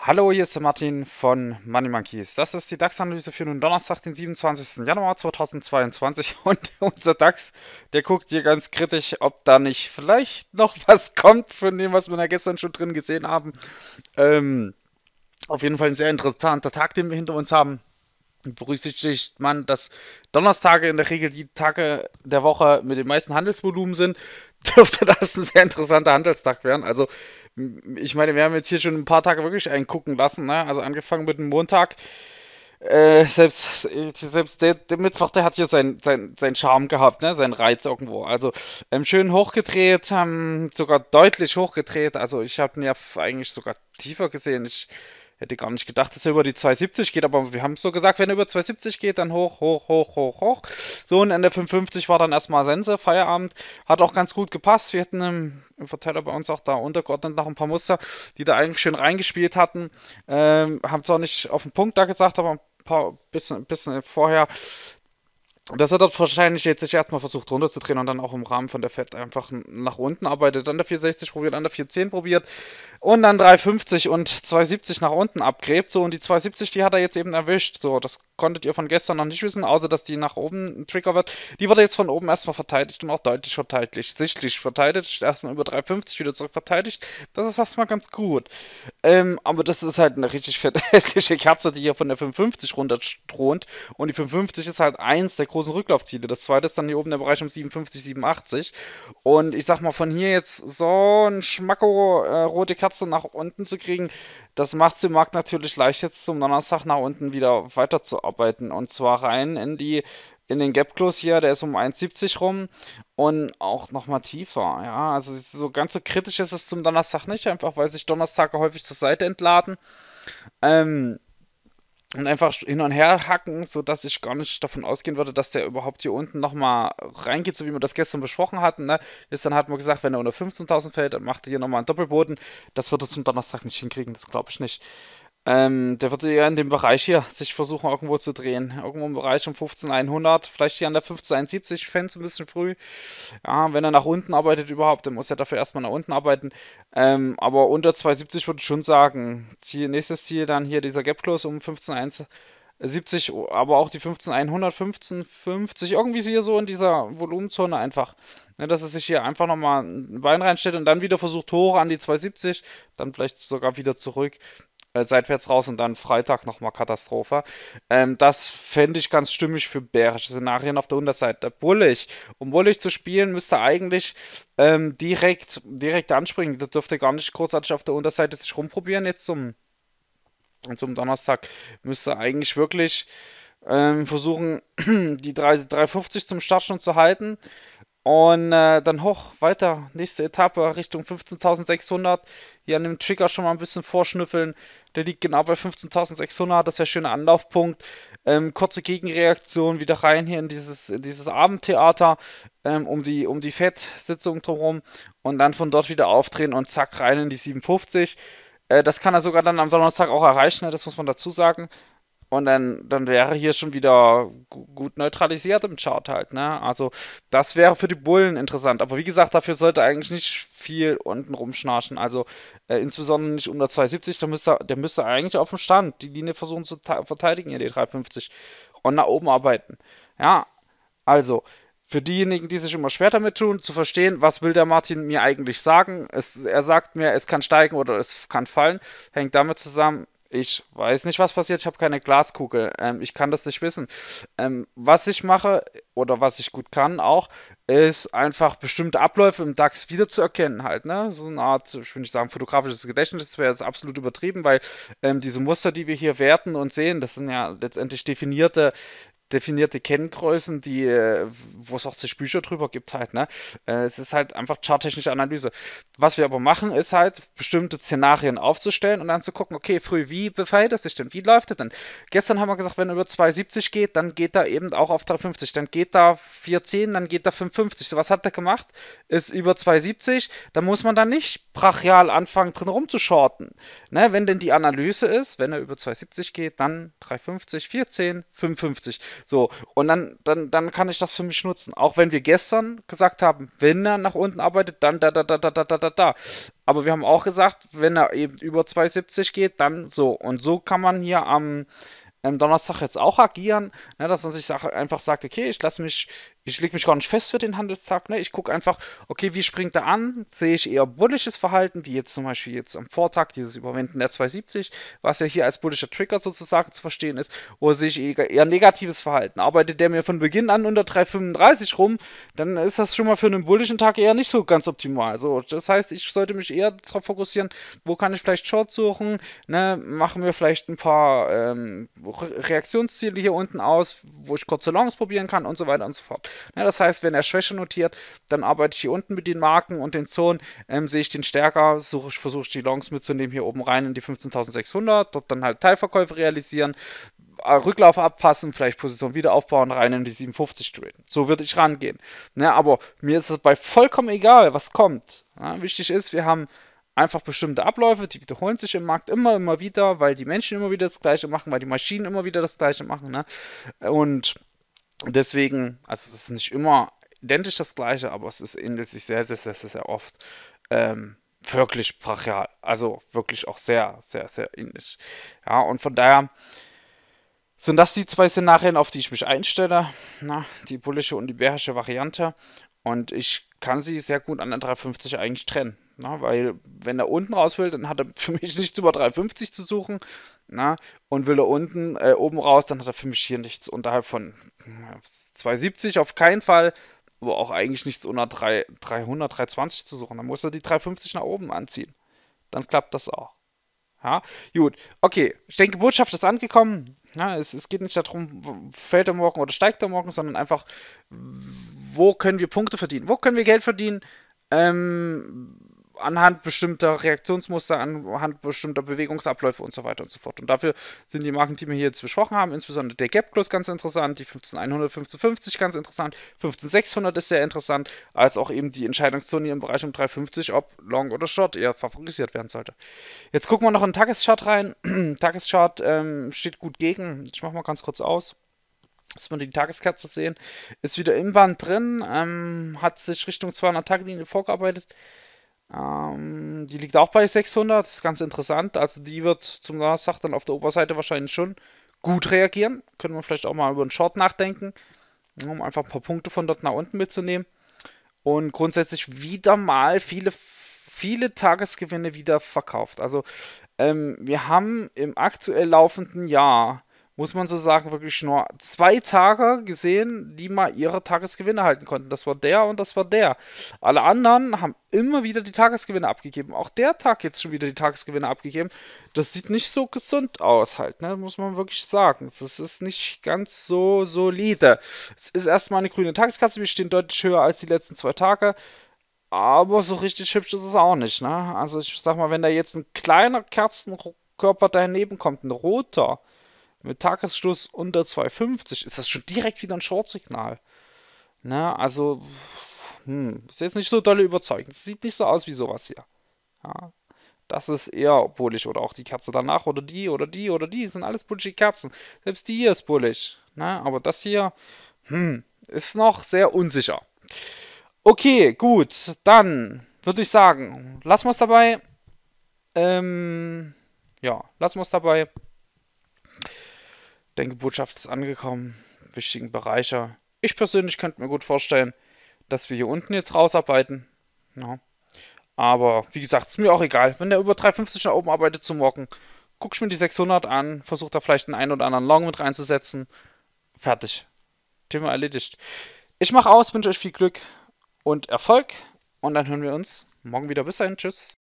Hallo, hier ist der Martin von Money Monkeys. Das ist die DAX-Analyse für nun Donnerstag, den 27. Januar 2022. Und unser DAX, der guckt hier ganz kritisch, ob da nicht vielleicht noch was kommt von dem, was wir da gestern schon drin gesehen haben. Ähm, auf jeden Fall ein sehr interessanter Tag, den wir hinter uns haben berücksichtigt man, dass Donnerstage in der Regel die Tage der Woche mit dem meisten Handelsvolumen sind, dürfte das ein sehr interessanter Handelstag werden. Also, ich meine, wir haben jetzt hier schon ein paar Tage wirklich eingucken lassen. Ne? Also, angefangen mit dem Montag. Äh, selbst selbst der, der, Mittwoch, der hat hier seinen sein, sein Charme gehabt, ne? seinen Reiz irgendwo. Also, ähm, schön hochgedreht, ähm, sogar deutlich hochgedreht. Also, ich habe ihn ja eigentlich sogar tiefer gesehen. Ich Hätte gar nicht gedacht, dass er über die 270 geht, aber wir haben es so gesagt, wenn er über 270 geht, dann hoch, hoch, hoch, hoch, hoch. So, und Ende der 550 war dann erstmal Sense, Feierabend. Hat auch ganz gut gepasst. Wir hatten im, ähm, im Verteiler bei uns auch da untergeordnet noch ein paar Muster, die da eigentlich schön reingespielt hatten. Ähm, haben zwar nicht auf den Punkt da gesagt, aber ein paar bisschen, bisschen vorher dass er dort wahrscheinlich jetzt sich erstmal versucht runterzudrehen und dann auch im Rahmen von der Fett einfach nach unten arbeitet. Dann der 460 probiert, dann der 410 probiert und dann 350 und 270 nach unten abgräbt. So, und die 270, die hat er jetzt eben erwischt. So, das konntet ihr von gestern noch nicht wissen, außer dass die nach oben ein Trigger wird. Die wurde jetzt von oben erstmal verteidigt und auch deutlich verteidigt, sichtlich verteidigt. Erstmal über 350 wieder zurück verteidigt. Das ist erstmal ganz gut. Ähm, aber das ist halt eine richtig fette hässliche Kerze, die hier von der 550 runter Und die 550 ist halt eins der großen großen Rücklaufziele. Das zweite ist dann hier oben der Bereich um 57, 87. Und ich sag mal, von hier jetzt so ein Schmacko äh, rote Katze nach unten zu kriegen, das macht den Markt natürlich leicht, jetzt zum Donnerstag nach unten wieder weiterzuarbeiten. Und zwar rein in die in den Gap Close hier, der ist um 1,70 rum und auch nochmal tiefer. Ja, also so ganz so kritisch ist es zum Donnerstag nicht, einfach weil sich Donnerstage häufig zur Seite entladen. Ähm, und einfach hin und her hacken, sodass ich gar nicht davon ausgehen würde, dass der überhaupt hier unten nochmal reingeht, so wie wir das gestern besprochen hatten. Ne? Ist dann hat man gesagt, wenn er unter 15.000 fällt, dann macht er hier nochmal einen Doppelboden. Das wird er zum Donnerstag nicht hinkriegen, das glaube ich nicht. Ähm, der wird eher in dem Bereich hier sich versuchen, irgendwo zu drehen. Irgendwo im Bereich um 15100, vielleicht hier an der 15170, Fans ein bisschen früh. Ja, wenn er nach unten arbeitet überhaupt, dann muss er dafür erstmal nach unten arbeiten. Ähm, aber unter 270 würde ich schon sagen. Ziel, nächstes Ziel dann hier dieser Gap Close um 15170, aber auch die 15100, 1550, irgendwie hier so in dieser Volumenzone einfach. Ne, dass er sich hier einfach nochmal ein Bein reinstellt und dann wieder versucht hoch an die 270, dann vielleicht sogar wieder zurück. Äh, seitwärts raus und dann Freitag nochmal Katastrophe. Ähm, das fände ich ganz stimmig für bärische Szenarien auf der Unterseite. Bullig, um Bullig zu spielen, müsste eigentlich ähm, direkt, direkt anspringen. Das dürfte gar nicht großartig auf der Unterseite sich rumprobieren jetzt zum, zum Donnerstag. Müsste eigentlich wirklich ähm, versuchen, die 3, 350 zum Start schon zu halten. Und äh, dann hoch, weiter, nächste Etappe Richtung 15.600. Hier an dem Trigger schon mal ein bisschen vorschnüffeln. Der liegt genau bei 15.600, das ist ja ein schöner Anlaufpunkt. Ähm, kurze Gegenreaktion, wieder rein hier in dieses, in dieses Abendtheater ähm, um die, um die Fettsitzung drumherum. Und dann von dort wieder aufdrehen und zack, rein in die 7.50. Äh, das kann er sogar dann am Donnerstag auch erreichen, ne, das muss man dazu sagen. Und dann, dann wäre hier schon wieder gut neutralisiert im Chart halt, ne? Also das wäre für die Bullen interessant. Aber wie gesagt, dafür sollte eigentlich nicht viel unten rumschnarchen. Also äh, insbesondere nicht unter 270, der müsste, der müsste eigentlich auf dem Stand die Linie versuchen zu verteidigen, hier die 350. Und nach oben arbeiten. Ja, also für diejenigen, die sich immer schwer damit tun, zu verstehen, was will der Martin mir eigentlich sagen. Es, er sagt mir, es kann steigen oder es kann fallen. Hängt damit zusammen, ich weiß nicht, was passiert. Ich habe keine Glaskugel. Ähm, ich kann das nicht wissen. Ähm, was ich mache oder was ich gut kann auch, ist einfach bestimmte Abläufe im DAX wiederzuerkennen halt. Ne? So eine Art, ich würde nicht sagen, fotografisches Gedächtnis. Das wäre jetzt absolut übertrieben, weil ähm, diese Muster, die wir hier werten und sehen, das sind ja letztendlich definierte definierte Kenngrößen, die, äh, wo es auch zu Bücher drüber gibt halt, ne? Äh, es ist halt einfach charttechnische Analyse. Was wir aber machen, ist halt, bestimmte Szenarien aufzustellen und dann zu gucken, okay, früh, wie befällt es sich denn? Wie läuft es denn? Gestern haben wir gesagt, wenn er über 2,70 geht, dann geht er eben auch auf 3,50, dann geht da 4,10, dann geht da 5,50. So, was hat er gemacht? Ist über 2,70, da muss man dann nicht brachial anfangen, drin rumzuschorten. Ne? Wenn denn die Analyse ist, wenn er über 2,70 geht, dann 3,50, 4,10, 5,50. So, und dann, dann, dann kann ich das für mich nutzen. Auch wenn wir gestern gesagt haben, wenn er nach unten arbeitet, dann da, da, da, da, da, da, da, da. Aber wir haben auch gesagt, wenn er eben über 2,70 geht, dann so. Und so kann man hier am am Donnerstag jetzt auch agieren, ne, dass man sich einfach sagt, okay, ich lasse mich ich lege mich gar nicht fest für den Handelstag. Ne? Ich gucke einfach, okay, wie springt er an? Sehe ich eher bullisches Verhalten, wie jetzt zum Beispiel jetzt am Vortag dieses Überwinden der 270, was ja hier als bullischer Trigger sozusagen zu verstehen ist, oder sehe ich eher, eher negatives Verhalten? Arbeitet der mir von Beginn an unter 335 rum, dann ist das schon mal für einen bullischen Tag eher nicht so ganz optimal. So, das heißt, ich sollte mich eher darauf fokussieren, wo kann ich vielleicht Shorts suchen, ne? machen wir vielleicht ein paar ähm, Reaktionsziele hier unten aus, wo ich kurze Longs probieren kann und so weiter und so fort. Ja, ne, das heißt, wenn er Schwäche notiert, dann arbeite ich hier unten mit den Marken und den Zonen, ähm, sehe ich den stärker, suche, versuche ich die Longs mitzunehmen hier oben rein in die 15.600, dort dann halt Teilverkäufe realisieren, äh, Rücklauf abpassen, vielleicht Position wieder aufbauen, rein in die 57 traden. So würde ich rangehen. Ne, aber mir ist es bei vollkommen egal, was kommt. Ja, wichtig ist, wir haben einfach bestimmte Abläufe, die wiederholen sich im Markt immer, immer wieder, weil die Menschen immer wieder das Gleiche machen, weil die Maschinen immer wieder das Gleiche machen. Ne? Und Deswegen, also es ist nicht immer identisch das gleiche, aber es ist, ähnelt sich sehr, sehr, sehr, sehr oft. Ähm, wirklich brachial. Also wirklich auch sehr, sehr, sehr ähnlich. Ja, und von daher sind das die zwei Szenarien, auf die ich mich einstelle. Na, ne? die bullische und die bärische Variante. Und ich kann sie sehr gut an der 350 eigentlich trennen. Na, weil, wenn er unten raus will, dann hat er für mich nichts über 350 zu suchen. Na, und will er unten, äh, oben raus, dann hat er für mich hier nichts unterhalb von 270 äh, auf keinen Fall, aber auch eigentlich nichts unter 3, 300, 320 zu suchen. Dann muss er die 350 nach oben anziehen. Dann klappt das auch. Ja, gut. Okay, ich denke, Botschaft ist angekommen. Ja, es, es geht nicht darum, fällt er morgen oder steigt er morgen, sondern einfach, wo können wir Punkte verdienen? Wo können wir Geld verdienen? Ähm, anhand bestimmter Reaktionsmuster, anhand bestimmter Bewegungsabläufe und so weiter und so fort. Und dafür sind die Marken, die wir hier jetzt besprochen haben, insbesondere der Gap Close ganz interessant, die 15100, 1550 ganz interessant, 15600 ist sehr interessant, als auch eben die Entscheidungszone im Bereich um 350, ob Long oder Short eher favorisiert werden sollte. Jetzt gucken wir noch in den Tageschart rein. Tageschart ähm, steht gut gegen. Ich mache mal ganz kurz aus dass man die Tageskerze sehen, ist wieder im Band drin, ähm, hat sich Richtung 200 Linie vorgearbeitet, ähm, die liegt auch bei 600, das ist ganz interessant. Also die wird zum Donnerstag dann auf der Oberseite wahrscheinlich schon gut reagieren. Können wir vielleicht auch mal über einen Short nachdenken, ne, um einfach ein paar Punkte von dort nach unten mitzunehmen. Und grundsätzlich wieder mal viele, viele Tagesgewinne wieder verkauft. Also ähm, wir haben im aktuell laufenden Jahr muss man so sagen, wirklich nur zwei Tage gesehen, die mal ihre Tagesgewinne halten konnten. Das war der und das war der. Alle anderen haben immer wieder die Tagesgewinne abgegeben. Auch der Tag jetzt schon wieder die Tagesgewinne abgegeben. Das sieht nicht so gesund aus halt, ne? muss man wirklich sagen. Das ist nicht ganz so solide. Es ist erstmal eine grüne Tageskasse. Wir stehen deutlich höher als die letzten zwei Tage. Aber so richtig hübsch ist es auch nicht. Ne? Also ich sag mal, wenn da jetzt ein kleiner Kerzenkörper daneben kommt, ein roter, mit Tagesschluss unter 2,50 ist das schon direkt wieder ein Short-Signal. Na, also, hm, ist jetzt nicht so dolle überzeugend. Sieht nicht so aus wie sowas hier. Ja, das ist eher bullig. Oder auch die Kerze danach. Oder die, oder die, oder die. Sind alles bullige Kerzen. Selbst die hier ist bullig. Na, aber das hier, hm, ist noch sehr unsicher. Okay, gut. Dann würde ich sagen, lassen wir es dabei. Ähm, ja, lassen wir es dabei denke, Botschaft ist angekommen. Wichtigen Bereiche. Ich persönlich könnte mir gut vorstellen, dass wir hier unten jetzt rausarbeiten. Ja. Aber wie gesagt, ist mir auch egal. Wenn der über 350 nach oben arbeitet zum Morgen, gucke ich mir die 600 an, versuche da vielleicht den einen oder anderen Long mit reinzusetzen. Fertig. Thema erledigt. Ich mache aus, wünsche euch viel Glück und Erfolg. Und dann hören wir uns morgen wieder. Bis dahin. Tschüss.